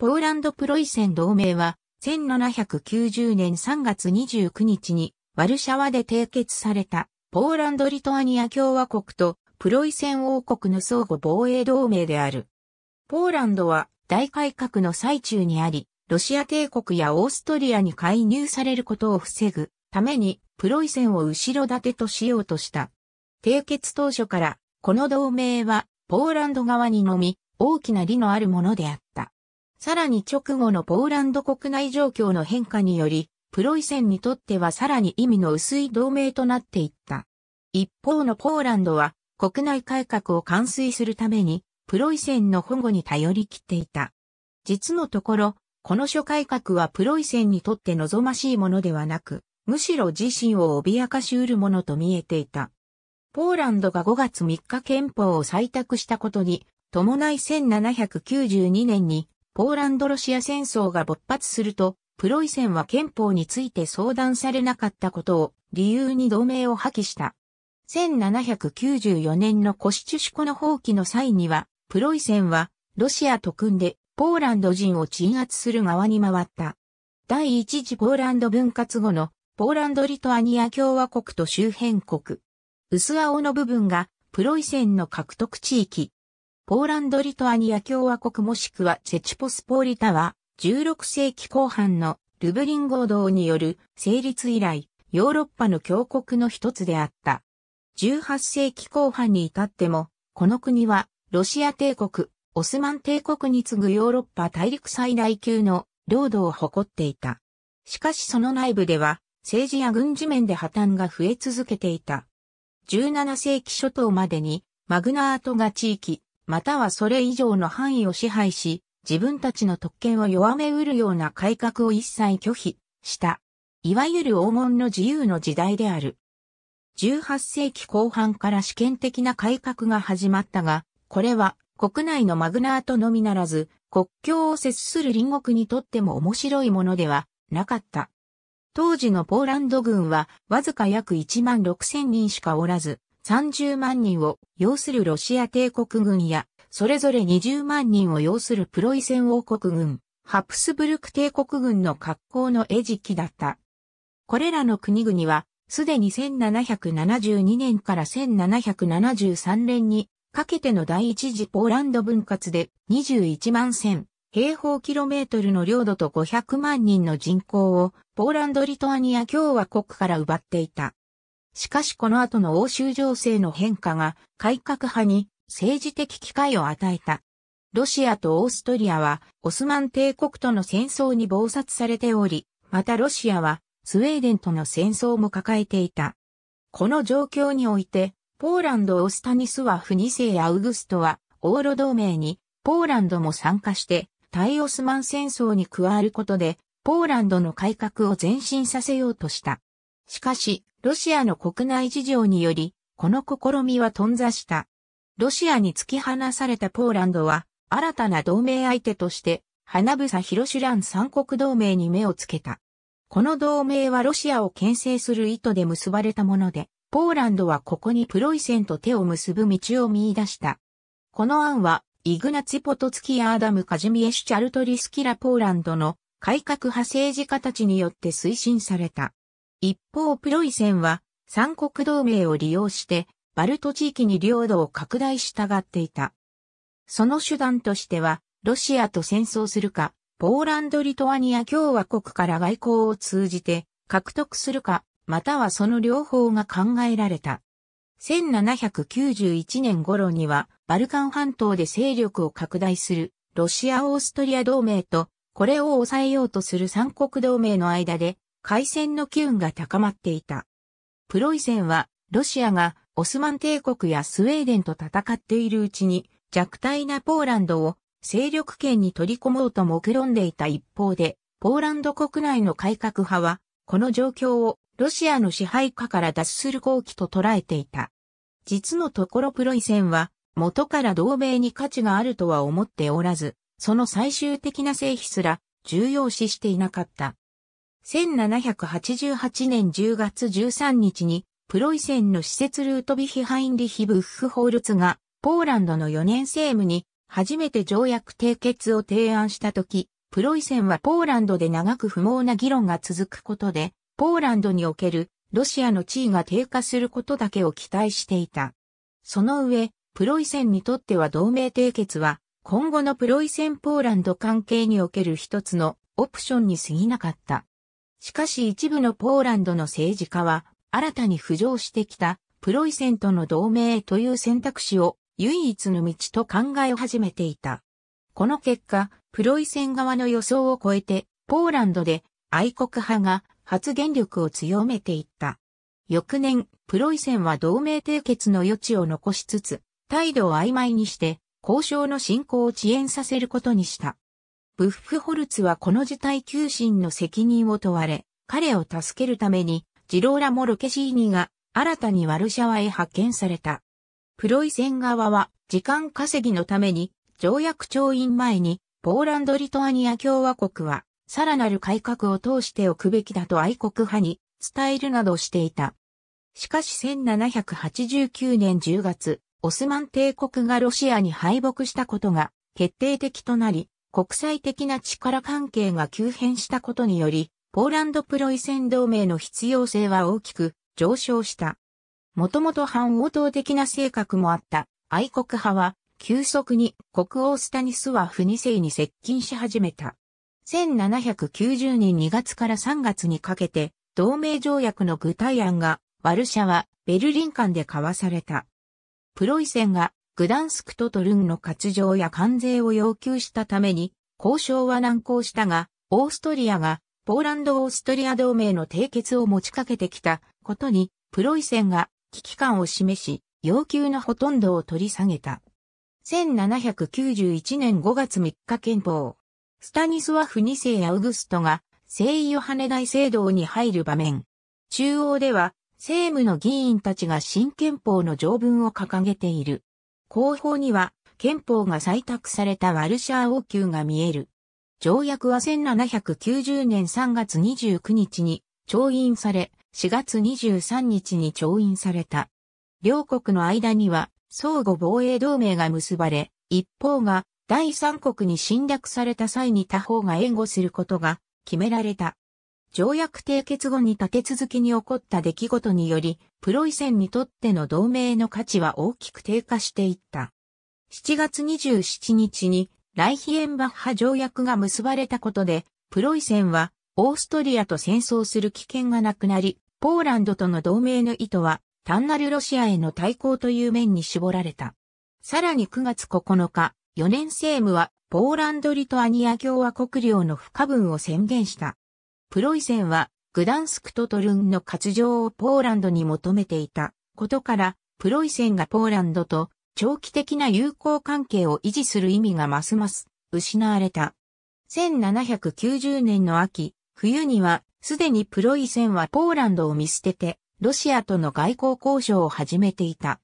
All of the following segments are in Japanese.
ポーランド・プロイセン同盟は、1790年3月29日に、ワルシャワで締結された、ポーランド・リトアニア共和国と、プロイセン王国の相互防衛同盟である。ポーランドは、大改革の最中にあり、ロシア帝国やオーストリアに介入されることを防ぐために、プロイセンを後ろ盾としようとした。締結当初から、この同盟は、ポーランド側にのみ、大きな利のあるものであった。さらに直後のポーランド国内状況の変化により、プロイセンにとってはさらに意味の薄い同盟となっていった。一方のポーランドは国内改革を完遂するために、プロイセンの保護に頼りきっていた。実のところ、この諸改革はプロイセンにとって望ましいものではなく、むしろ自身を脅かし得るものと見えていた。ポーランドが5月3日憲法を採択したことに、伴い1792年にポーランド・ロシア戦争が勃発すると、プロイセンは憲法について相談されなかったことを理由に同盟を破棄した。1794年のコシチュシコの放棄の際には、プロイセンはロシアと組んでポーランド人を鎮圧する側に回った。第一次ポーランド分割後のポーランド・リトアニア共和国と周辺国。薄青の部分がプロイセンの獲得地域。ポーランド・リトアニア共和国もしくはチェチポスポーリタは、16世紀後半のルブリン合同による成立以来、ヨーロッパの強国の一つであった。18世紀後半に至っても、この国は、ロシア帝国、オスマン帝国に次ぐヨーロッパ大陸最大級の領土を誇っていた。しかしその内部では、政治や軍事面で破綻が増え続けていた。17世紀初頭までに、マグナートが地域、またはそれ以上の範囲を支配し、自分たちの特権を弱めうるような改革を一切拒否した。いわゆる黄金の自由の時代である。18世紀後半から試験的な改革が始まったが、これは国内のマグナートのみならず、国境を接する隣国にとっても面白いものではなかった。当時のポーランド軍はわずか約1万6 0 0 0人しかおらず、30万人を要するロシア帝国軍や、それぞれ20万人を要するプロイセン王国軍、ハプスブルク帝国軍の格好の餌食だった。これらの国々は、すでに1772年から1773年にかけての第一次ポーランド分割で21万1000平方キロメートルの領土と500万人の人口をポーランド・リトアニア共和国から奪っていた。しかしこの後の欧州情勢の変化が改革派に政治的機会を与えた。ロシアとオーストリアはオスマン帝国との戦争に暴殺されており、またロシアはスウェーデンとの戦争も抱えていた。この状況において、ポーランドオスタニスワフ2世やアウグストは、オーロ同盟に、ポーランドも参加して、対オスマン戦争に加わることで、ポーランドの改革を前進させようとした。しかし、ロシアの国内事情により、この試みは頓挫した。ロシアに突き放されたポーランドは、新たな同盟相手として、花房広シュラン三国同盟に目をつけた。この同盟はロシアを牽制する意図で結ばれたもので、ポーランドはここにプロイセンと手を結ぶ道を見出した。この案は、イグナツ・ポトツキ・アーダム・カジミエシュ・チャルトリスキラ・ポーランドの改革派政治家たちによって推進された。一方プロイセンは三国同盟を利用してバルト地域に領土を拡大したがっていた。その手段としてはロシアと戦争するか、ポーランド・リトアニア共和国から外交を通じて獲得するか、またはその両方が考えられた。1791年頃には、バルカン半島で勢力を拡大するロシア・オーストリア同盟と、これを抑えようとする三国同盟の間で海戦の機運が高まっていた。プロイセンは、ロシアがオスマン帝国やスウェーデンと戦っているうちに弱体なポーランドを勢力圏に取り込もうと目論んでいた一方で、ポーランド国内の改革派は、この状況をロシアの支配下から脱する好機と捉えていた。実のところプロイセンは、元から同盟に価値があるとは思っておらず、その最終的な成否すら重要視していなかった。1788年10月13日に、プロイセンの施設ルートビヒハインリヒ・ブッフホールツが、ポーランドの4年政務に、初めて条約締結を提案したとき、プロイセンはポーランドで長く不毛な議論が続くことで、ポーランドにおけるロシアの地位が低下することだけを期待していた。その上、プロイセンにとっては同盟締結は、今後のプロイセンポーランド関係における一つのオプションに過ぎなかった。しかし一部のポーランドの政治家は、新たに浮上してきた、プロイセンとの同盟という選択肢を唯一の道と考え始めていた。この結果、プロイセン側の予想を超えて、ポーランドで愛国派が発言力を強めていった。翌年、プロイセンは同盟締結の余地を残しつつ、態度を曖昧にして、交渉の進行を遅延させることにした。ブッフホルツはこの事態急進の責任を問われ、彼を助けるために、ジローラ・モルケシーニが新たにワルシャワへ派遣された。プロイセン側は時間稼ぎのために条約調印前にポーランド・リトアニア共和国はさらなる改革を通しておくべきだと愛国派に伝えるなどしていた。しかし1789年10月、オスマン帝国がロシアに敗北したことが決定的となり、国際的な力関係が急変したことにより、ポーランドプロイセン同盟の必要性は大きく上昇した。もともと反応党的な性格もあった愛国派は急速に国王スタニスワフ2世に接近し始めた。1790年2月から3月にかけて同盟条約の具体案がワルシャワ、ベルリン間で交わされた。プロイセンがグダンスクとトルンの割譲や関税を要求したために、交渉は難航したが、オーストリアがポーランド・オーストリア同盟の締結を持ちかけてきたことに、プロイセンが危機感を示し、要求のほとんどを取り下げた。1791年5月3日憲法。スタニスワフ2世やウグストが聖ヨハネ大聖堂に入る場面。中央では政務の議員たちが新憲法の条文を掲げている。後方には憲法が採択されたワルシャー王宮が見える。条約は1790年3月29日に調印され、4月23日に調印された。両国の間には相互防衛同盟が結ばれ、一方が第三国に侵略された際に他方が援護することが決められた。条約締結後に立て続けに起こった出来事により、プロイセンにとっての同盟の価値は大きく低下していった。7月27日にライヒエンバッハ条約が結ばれたことで、プロイセンはオーストリアと戦争する危険がなくなり、ポーランドとの同盟の意図は単なるロシアへの対抗という面に絞られた。さらに9月9日、4年政務はポーランド・リトアニア共和国領の不可分を宣言した。プロイセンはグダンスクとトルンの割譲をポーランドに求めていたことから、プロイセンがポーランドと長期的な友好関係を維持する意味がますます失われた。1790年の秋、冬にはすでにプロイセンはポーランドを見捨てて、ロシアとの外交交渉を始めていた。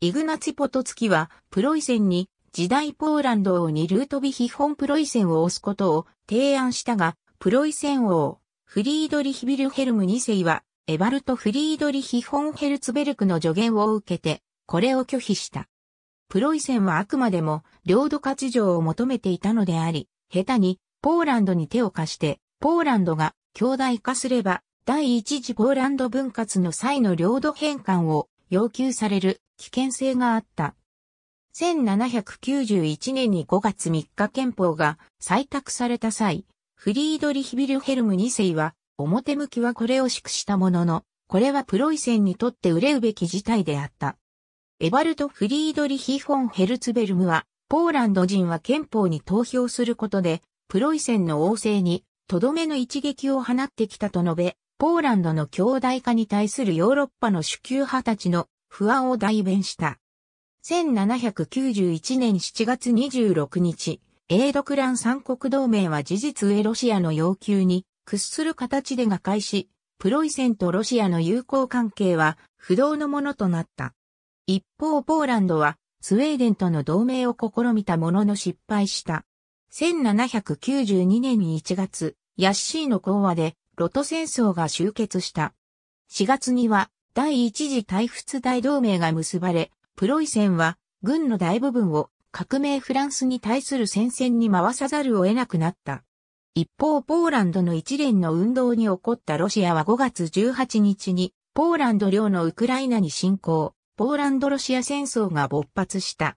イグナツィ・ポトツキは、プロイセンに、時代ポーランドを2ルートビヒ本プロイセンを押すことを提案したが、プロイセン王、フリードリヒ・ビルヘルム2世は、エバルト・フリードリヒ・フォンヘルツベルクの助言を受けて、これを拒否した。プロイセンはあくまでも、領土割譲を求めていたのであり、下手に、ポーランドに手を貸して、ポーランドが、強大化すれば、第一次ポーランド分割の際の領土返還を要求される危険性があった。1791年に5月3日憲法が採択された際、フリードリヒ・ビルヘルム2世は、表向きはこれを祝したものの、これはプロイセンにとって憂うべき事態であった。エバルト・フリードリヒ・フォン・ヘルツベルムは、ポーランド人は憲法に投票することで、プロイセンの王政に、とどめの一撃を放ってきたと述べ、ポーランドの兄弟化に対するヨーロッパの主級派たちの不安を代弁した。1791年7月26日、英独乱三国同盟は事実上ロシアの要求に屈する形で瓦解し、プロイセンとロシアの友好関係は不動のものとなった。一方ポーランドはスウェーデンとの同盟を試みたものの失敗した。1792年に1月、ヤッシーの講和でロト戦争が終結した。4月には第一次対仏大同盟が結ばれ、プロイセンは軍の大部分を革命フランスに対する戦線に回さざるを得なくなった。一方ポーランドの一連の運動に起こったロシアは5月18日にポーランド領のウクライナに侵攻、ポーランドロシア戦争が勃発した。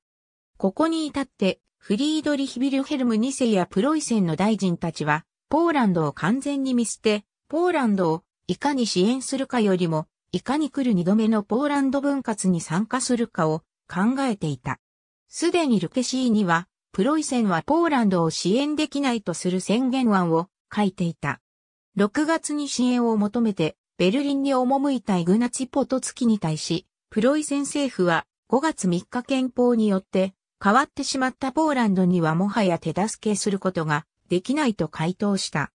ここに至ってフリードリヒ・ビルヘルム2世やプロイセンの大臣たちはポーランドを完全に見捨て、ポーランドをいかに支援するかよりも、いかに来る二度目のポーランド分割に参加するかを考えていた。すでにルケシーには、プロイセンはポーランドを支援できないとする宣言案を書いていた。6月に支援を求めて、ベルリンに赴いたイグナチ・ポトツキに対し、プロイセン政府は5月3日憲法によって変わってしまったポーランドにはもはや手助けすることができないと回答した。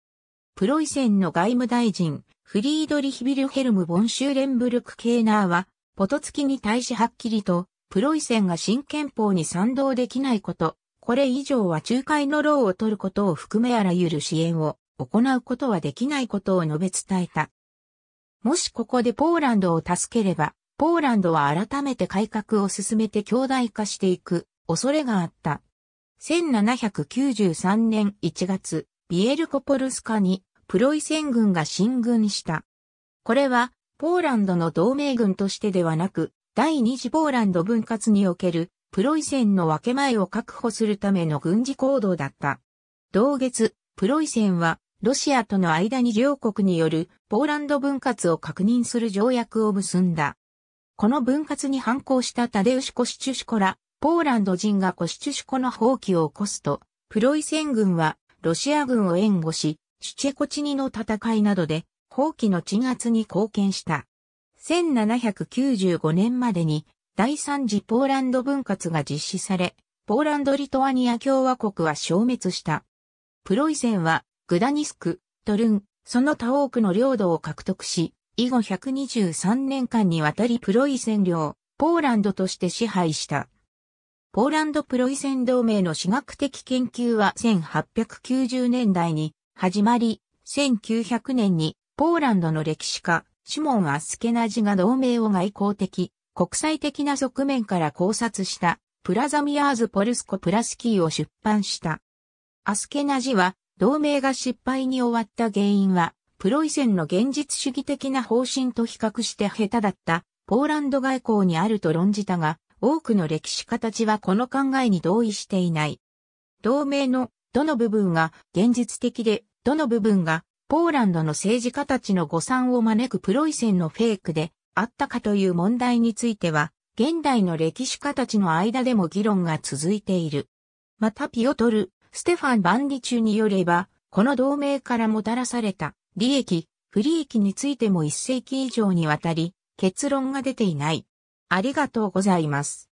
プロイセンの外務大臣、フリードリヒビルヘルム・ボンシューレンブルク・ケーナーは、ポトツキに対しはっきりとプロイセンが新憲法に賛同できないこと、これ以上は仲介の労を取ることを含めあらゆる支援を行うことはできないことを述べ伝えた。もしここでポーランドを助ければ、ポーランドは改めて改革を進めて強大化していく恐れがあった。1793年1月、ビエルコポルスカにプロイセン軍が進軍した。これは、ポーランドの同盟軍としてではなく、第二次ポーランド分割におけるプロイセンの分け前を確保するための軍事行動だった。同月、プロイセンはロシアとの間に両国によるポーランド分割を確認する条約を結んだ。この分割に反抗したタデウシコシチュシコら、ポーランド人がコシチュシコの放棄を起こすと、プロイセン軍はロシア軍を援護し、シュチェコチニの戦いなどで放棄の鎮圧に貢献した。1795年までに第三次ポーランド分割が実施され、ポーランド・リトアニア共和国は消滅した。プロイセンはグダニスク、トルン、その他多くの領土を獲得し、以後123年間にわたりプロイセン領、ポーランドとして支配した。ポーランドプロイセン同盟の私学的研究は1890年代に始まり、1900年にポーランドの歴史家、シモン・アスケナジが同盟を外交的、国際的な側面から考察したプラザミアーズ・ポルスコ・プラスキーを出版した。アスケナジは、同盟が失敗に終わった原因は、プロイセンの現実主義的な方針と比較して下手だったポーランド外交にあると論じたが、多くの歴史家たちはこの考えに同意していない。同盟のどの部分が現実的で、どの部分がポーランドの政治家たちの誤算を招くプロイセンのフェイクであったかという問題については、現代の歴史家たちの間でも議論が続いている。またピオトル、ステファン・バンディ中によれば、この同盟からもたらされた利益、不利益についても1世紀以上にわたり結論が出ていない。ありがとうございます。